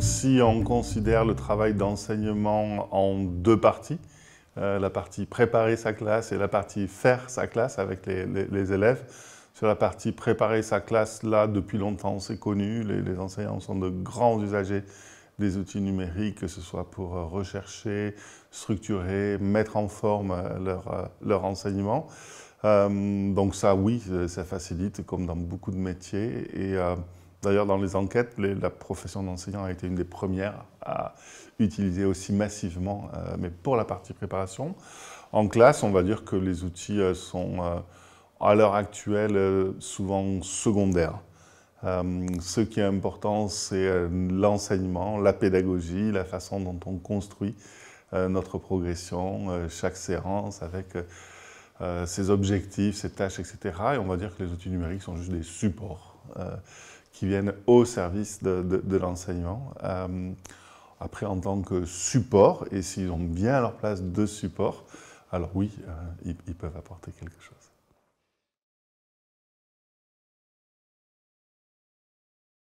si on considère le travail d'enseignement en deux parties, euh, la partie préparer sa classe et la partie faire sa classe avec les, élèves, sur la partie préparer sa classe, là, depuis longtemps, c'est connu. Les, enseignants sont de grands usagers des outils numériques, que ce soit pour euh, rechercher, structurer, mettre en forme euh, leur, enseignement. donc ça, oui, ça facilite, comme dans beaucoup de métiers. Et D'ailleurs, dans les enquêtes, la profession d'enseignant a été une des premières à utiliser aussi massivement, euh, mais pour la partie préparation. En classe, on va dire que les outils euh, sont, euh, à l'heure actuelle, souvent secondaires. ce qui est important, c'est l'enseignement, la pédagogie, la façon dont on construit notre progression, chaque séance avec ses objectifs, ses tâches, etc. Et on va dire que les outils numériques sont juste des supports euh, qui viennent au service de, l'enseignement. Euh, après, en tant que support, et s'ils ont bien leur place de support, alors oui, euh, ils, ils peuvent apporter quelque chose.